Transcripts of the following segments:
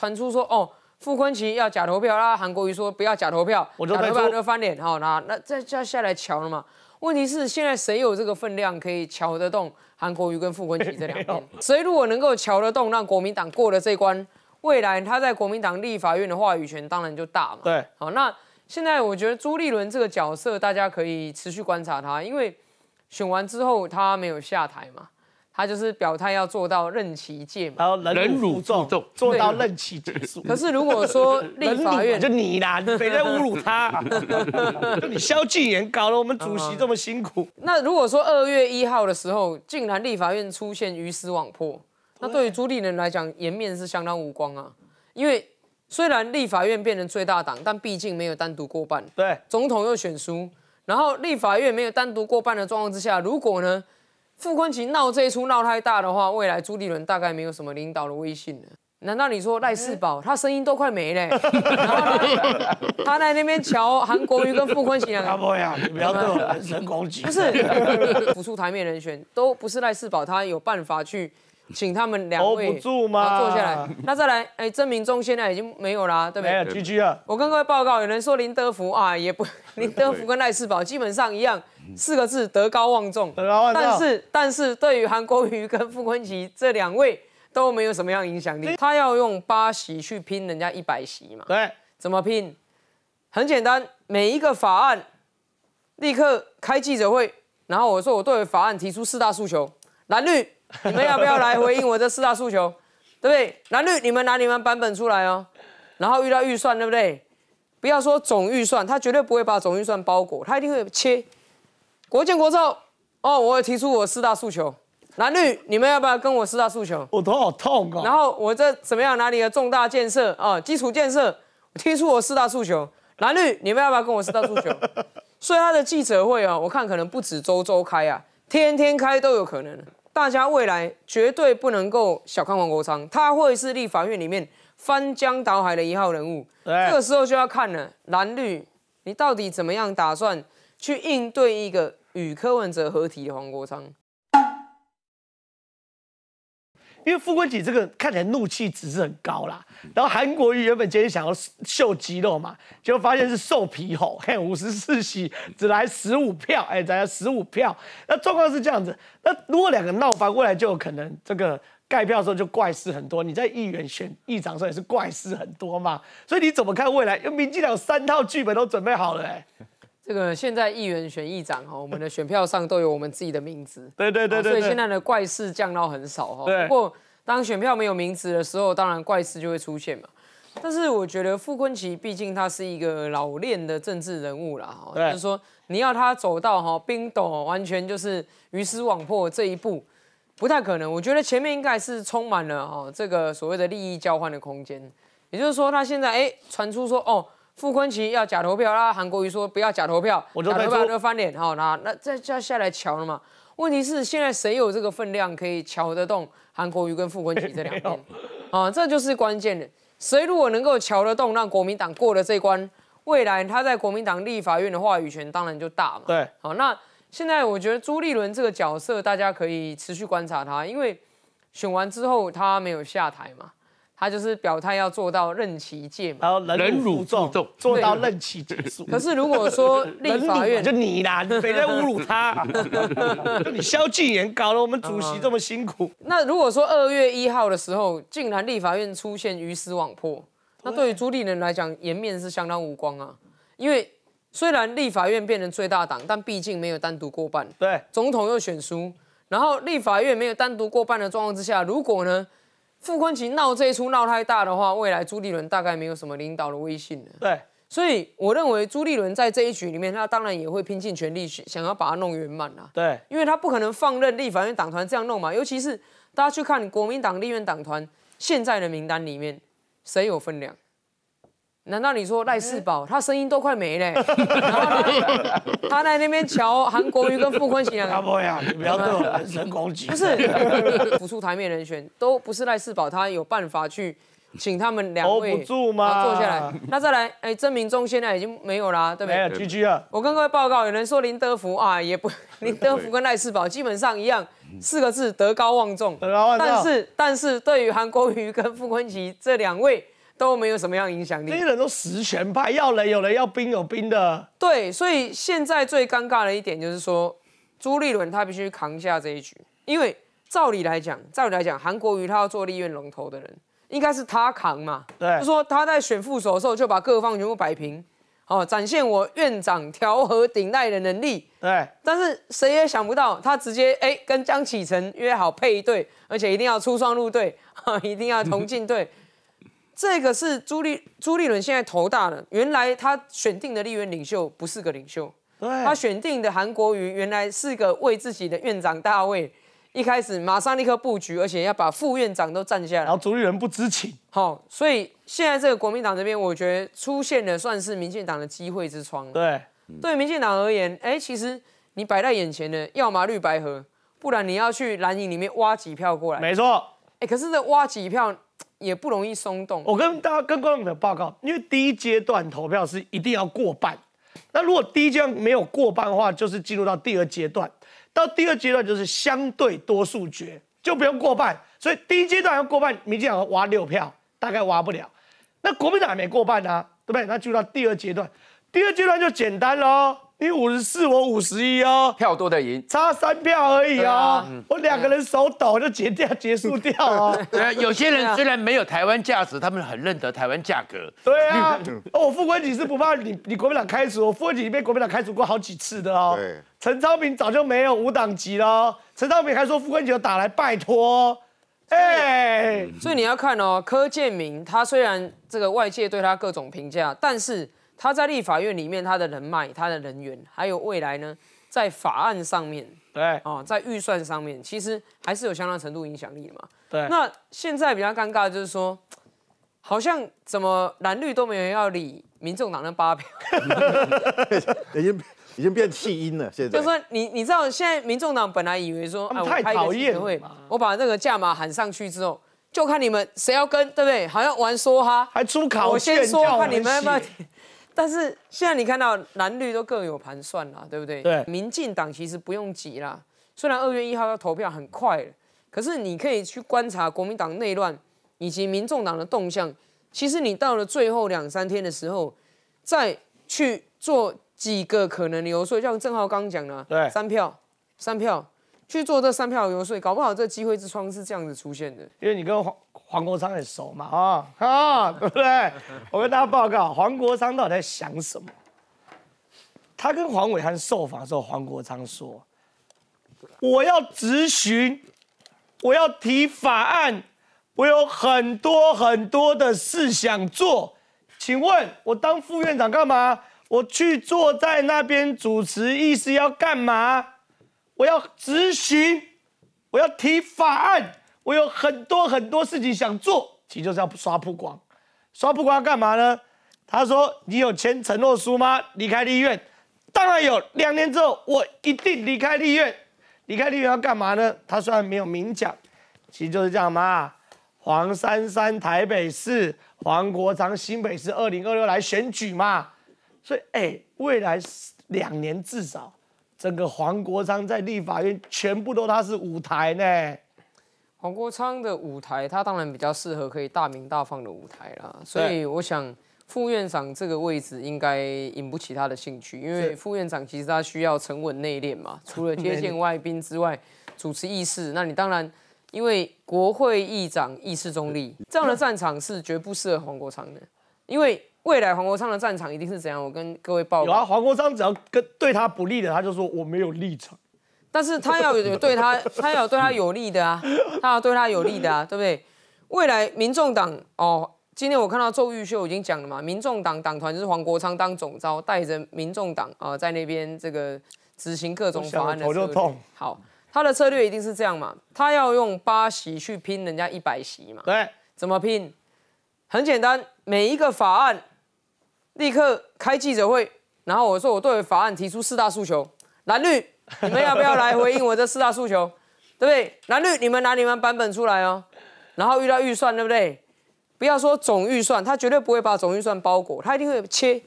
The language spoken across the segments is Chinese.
传出说哦，傅坤琪要假投票，啦，韩国瑜说不要假投票，假投票就翻脸好，那那再再下来瞧了嘛。问题是现在谁有这个分量可以瞧得动韩国瑜跟傅坤琪这两边？谁如果能够瞧得动，让国民党过了这关，未来他在国民党立法院的话语权当然就大嘛。对，好，那现在我觉得朱立伦这个角色，大家可以持续观察他，因为选完之后他没有下台嘛。他就是表态要做到任期届嘛，然后忍辱负重，做到任期结束。可是如果说立法院就你啦，别再侮辱他，你萧敬言搞了我们主席这么辛苦。那如果说二月一号的时候，竟然立法院出现鱼死网破，那对于朱立人来讲，颜面是相当无光啊。因为虽然立法院变成最大党，但毕竟没有单独过半。对，总统又选输，然后立法院没有单独过半的状况之下，如果呢？傅昆群闹这一出闹太大的话，未来朱立伦大概没有什么领导的威信了。难道你说赖世宝，他声音都快没嘞？他在那边瞧韩国瑜跟傅昆群两个。阿伯呀，你不要对我 人攻击。不是，浮出台面人选都不是赖世宝，他有办法去。请他们两位坐下来。那再来，哎，郑明忠现在已经没有啦，对不对？g G 啊。我跟各位报告，有人说林德福啊，也不 林德福跟赖世宝基本上一样，四个字德高望重。德高望重。但是，但是对于韩国瑜跟傅昆萁这两位都没有什么样影响力。他要用八席去拼人家一百席嘛？对。怎么拼？很简单，每一个法案立刻开记者会，然后我说我对法案提出四大诉求，蓝绿。你们要不要来回应我这四大诉求，对不对？蓝绿，你们拿你们版本出来哦。然后遇到预算，对不对？不要说总预算，他绝对不会把总预算包裹，他一定会切。国建国造哦，我提出我四大诉求。蓝绿，你们要不要跟我四大诉求？我都好痛啊。然后我这怎么样？拿你的重大建设啊，基础建设，提出我四大诉求。蓝绿，你们要不要跟我四大诉求？所以他的记者会啊，我看可能不止周周开啊，天天开都有可能。大家未来绝对不能够小看黄国昌，他会是立法院里面翻江倒海的一号人物。这个时候就要看了蓝绿，你到底怎么样打算去应对一个与柯文哲合体的黄国昌？因为傅昆萁这个看起来怒气值是很高啦，然后韩国瑜原本今天想要秀肌肉嘛，结果发现是瘦皮猴，嘿，五十四席只来十五票，哎，只家十五票，那状况是这样子。那如果两个闹翻过来，就有可能这个盖票的时候就怪事很多。你在议员选议长时候也是怪事很多嘛，所以你怎么看未来？因为民进党三套剧本都准备好了哎。这个现在议员选议长哈，我们的选票上都有我们自己的名字。对对对所以现在的怪事降到很少哈。不过当选票没有名字的时候，当然怪事就会出现嘛。但是我觉得傅昆奇毕竟他是一个老练的政治人物啦哈，就是说你要他走到哈冰斗完全就是鱼死网破这一步，不太可能。我觉得前面应该是充满了哈这个所谓的利益交换的空间。也就是说，他现在哎传出说哦。傅昆萁要假投票，啦，韩国瑜说不要假投票，假投票就翻脸哈。那那再加下来瞧了嘛？问题是现在谁有这个分量可以瞧得动韩国瑜跟傅昆萁这两 边啊？这就是关键的。谁如果能够瞧得动，让国民党过了这关，未来他在国民党立法院的话语权当然就大嘛。对，好，那现在我觉得朱立伦这个角色，大家可以持续观察他，因为选完之后他没有下台嘛。他就是表态要做到任其然后忍辱负重，做到任期结束。可是如果说立法院就你啦，你再侮辱他，就你萧敬言搞了我们主席这么辛苦。那如果说二月一号的时候，竟然立法院出现鱼死网破，那对于朱立人来讲，颜面是相当无光啊。因为虽然立法院变成最大党，但毕竟没有单独过半。对，总统又选输，然后立法院没有单独过半的状况之下，如果呢？傅昆萁闹这一出闹太大的话，未来朱立伦大概没有什么领导的威信了。对，所以我认为朱立伦在这一局里面，他当然也会拼尽全力，想要把它弄圆满了。对，因为他不可能放任立法院党团这样弄嘛，尤其是大家去看国民党立院党团现在的名单里面，谁有分量？难道你说赖世宝，他声音都快没了，他在那边瞧韩国瑜跟傅昆萁两个。不会啊，你不要对我人身攻击。不是，不触台面人选都不是赖世宝，他有办法去请他们两位。hold 不住吗？坐下来。那再来，哎，曾明忠现在已经没有啦，对不对？没有，GG 啊。我跟各位报告，有人说林德福啊，也不林德福跟赖世宝基本上一样，四个字德高望重。德高望重。但是，但是对于韩国瑜跟傅昆萁这两位。都没有什么样影响力，这些人都实权派，要人有人，要兵有兵的。对，所以现在最尴尬的一点就是说，朱立伦他必须扛下这一局，因为照理来讲，照理来讲，韩国瑜他要做立院龙头的人，应该是他扛嘛。对，就说他在选副手的时候就把各方全部摆平，哦，展现我院长调和顶鼐的能力。对，但是谁也想不到他直接哎跟江启臣约好配对，而且一定要出双入对一定要同进队。这个是朱立朱立伦现在头大了。原来他选定的立院领袖不是个领袖，对。他选定的韩国瑜原来是个为自己的院长大卫，一开始马上立刻布局，而且要把副院长都站下来。然后朱立伦不知情。好，所以现在这个国民党这边，我觉得出现了算是民进党的机会之窗。对，对民进党而言，哎，其实你摆在眼前的，要么绿白合，不然你要去蓝营里面挖几票过来。没错。哎，可是这挖几票？也不容易松动。我跟大家、跟观众朋友报告，因为第一阶段投票是一定要过半。那如果第一阶段没有过半的话，就是进入到第二阶段。到第二阶段就是相对多数决，就不用过半。所以第一阶段要过半，民进党要挖六票，大概挖不了。那国民党还没过半啊，对不对？那就到第二阶段。第二阶段就简单喽。你五十四，我五十一哦，票多的赢，差三票而已啊。我两个人手抖就结掉结束掉哦。对啊，有些人虽然没有台湾价值，他们很认得台湾价格。对啊，哦，我傅冠杰是不怕你，你国民党开除我，傅冠杰被国民党开除过好几次的哦。陈超明早就没有无党籍了，陈超明还说傅冠杰打来拜托。哎，所以你要看哦，柯建明他虽然这个外界对他各种评价，但是。他在立法院里面，他的人脉、他的人员，还有未来呢，在法案上面，对啊，在预算上面，其实还是有相当程度影响力的嘛。对，那现在比较尴尬的就是说，好像怎么蓝绿都没有要理民众党那八票，已经已经变弃音了。现在就说你你知道，现在民众党本来以为说，太讨厌，我把这个价码喊上去之后，就看你们谁要跟，对不对？好像玩梭哈，还出考，我先说，看你们要不要。但是现在你看到蓝绿都各有盘算啦，对不对？对，民进党其实不用急啦。虽然二月一号要投票很快了，可是你可以去观察国民党内乱以及民众党的动向。其实你到了最后两三天的时候，再去做几个可能的游说，像郑浩刚讲的，对，三票，三票。去做这三票游说，搞不好这机会之窗是这样子出现的。因为你跟黄黄国昌很熟嘛，啊啊，对不对？我跟大家报告，黄国昌到底在想什么？他跟黄伟汉受访的时候，黄国昌说：“我要质询，我要提法案，我有很多很多的事想做。请问，我当副院长干嘛？我去坐在那边主持议事要干嘛？”我要执行，我要提法案，我有很多很多事情想做，其实就是要刷曝光。刷曝光要干嘛呢？他说：“你有签承诺书吗？离开立院？”当然有。两年之后，我一定离开立院。离开立院要干嘛呢？他虽然没有明讲，其实就是这样嘛。黄珊珊台北市，黄国昌新北市，二零二六来选举嘛。所以，哎，未来两年至少。整个黄国昌在立法院全部都他是舞台呢，黄国昌的舞台，他当然比较适合可以大名大放的舞台啦。所以我想副院长这个位置应该引不起他的兴趣，因为副院长其实他需要沉稳内敛嘛，除了接见外宾之外，主持议事。那你当然，因为国会议长议事中立这样的战场是绝不适合黄国昌的，因为。未来黄国昌的战场一定是怎样？我跟各位报告。有啊，黄国昌只要跟对他不利的，他就说我没有立场。但是他要有对他，他要有对他有利的啊，他要对他有利的啊，对不对？未来民众党哦，今天我看到周玉秀已经讲了嘛，民众党党团就是黄国昌当总召，带着民众党啊在那边这个执行各种法案的时候，就痛。好，他的策略一定是这样嘛，他要用八席去拼人家一百席嘛。对，怎么拼？很简单，每一个法案。立刻开记者会，然后我说我对法案提出四大诉求，蓝绿，你们要不要来回应我这四大诉求？对不对？蓝绿，你们拿你们版本出来哦。然后遇到预算，对不对？不要说总预算，他绝对不会把总预算包裹，他一定会切。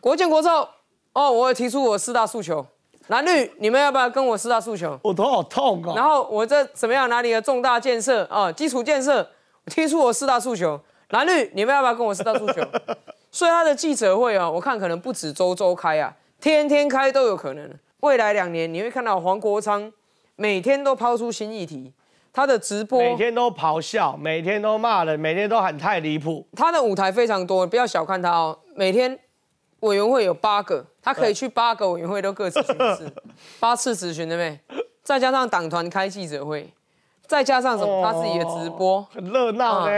国建国造，哦，我提出我四大诉求，蓝绿，你们要不要跟我四大诉求？我都好痛啊！然后我这怎么样？拿你的重大建设啊，基础建设，提出我四大诉求，蓝绿，你们要不要跟我四大诉求？所以他的记者会啊，我看可能不止周周开啊，天天开都有可能。未来两年你会看到黄国昌每天都抛出新议题，他的直播每天都咆哮，每天都骂人，每天都喊太离谱。他的舞台非常多，不要小看他哦。每天委员会有八个，他可以去八个委员会都各自巡视，八次咨询对不对？再加上党团开记者会，再加上什么他自己的直播，很热闹啊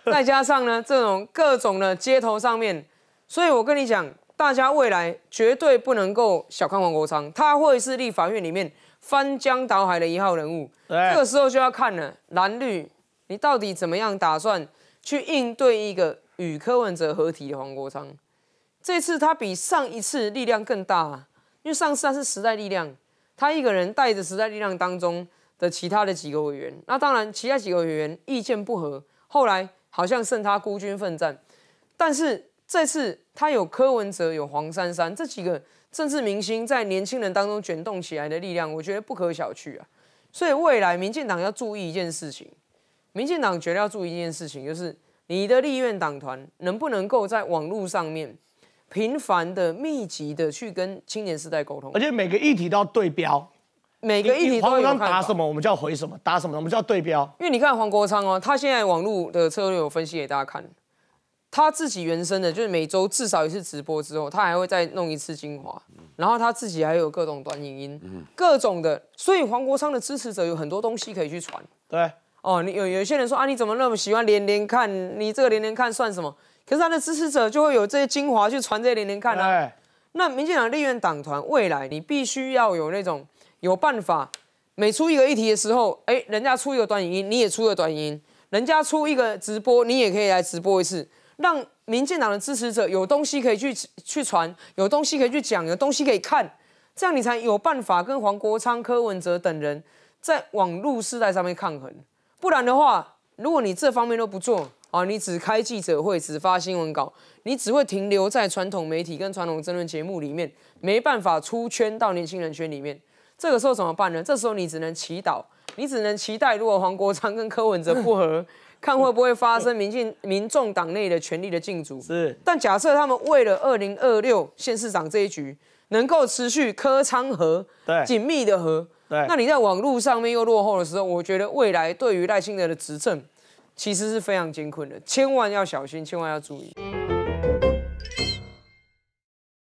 再加上呢，这种各种的街头上面，所以我跟你讲，大家未来绝对不能够小看黄国昌，他会是立法院里面翻江倒海的一号人物。这个时候就要看了蓝绿，你到底怎么样打算去应对一个与柯文哲合体的黄国昌？这次他比上一次力量更大，因为上次他是时代力量，他一个人带着时代力量当中的其他的几个委员，那当然其他几个委员意见不合，后来。好像剩他孤军奋战，但是这次他有柯文哲、有黄珊珊这几个政治明星在年轻人当中卷动起来的力量，我觉得不可小觑啊。所以未来民进党要注意一件事情，民进党绝对要注意一件事情，就是你的立院党团能不能够在网络上面频繁的、密集的去跟青年时代沟通，而且每个议题都要对标。每个议题，黄国昌打什么，我们就要回什么；打什么，我们就要对标。因为你看黄国昌哦，他现在网络的策略，我分析给大家看。他自己原生的，就是每周至少一次直播之后，他还会再弄一次精华，然后他自己还有各种短影音，各种的。所以黄国昌的支持者有很多东西可以去传。对哦，你有有些人说啊，你怎么那么喜欢连连看？你这个连连看算什么？可是他的支持者就会有这些精华去传这些连连看啊。那民进党立院党团未来，你必须要有那种。有办法，每出一个议题的时候，哎，人家出一个短音，你也出个短音；人家出一个直播，你也可以来直播一次，让民进党的支持者有东西可以去去传，有东西可以去讲，有东西可以看，这样你才有办法跟黄国昌、柯文哲等人在网络世代上面抗衡。不然的话，如果你这方面都不做啊，你只开记者会，只发新闻稿，你只会停留在传统媒体跟传统争论节目里面，没办法出圈到年轻人圈里面。这个时候怎么办呢？这时候你只能祈祷，你只能期待，如果黄国昌跟柯文哲不和，看会不会发生民进民众党内的权力的竞逐。是，但假设他们为了二零二六县市长这一局能够持续柯昌和，对，紧密的和，对，那你在网络上面又落后的时候，我觉得未来对于赖清德的执政其实是非常艰困的，千万要小心，千万要注意。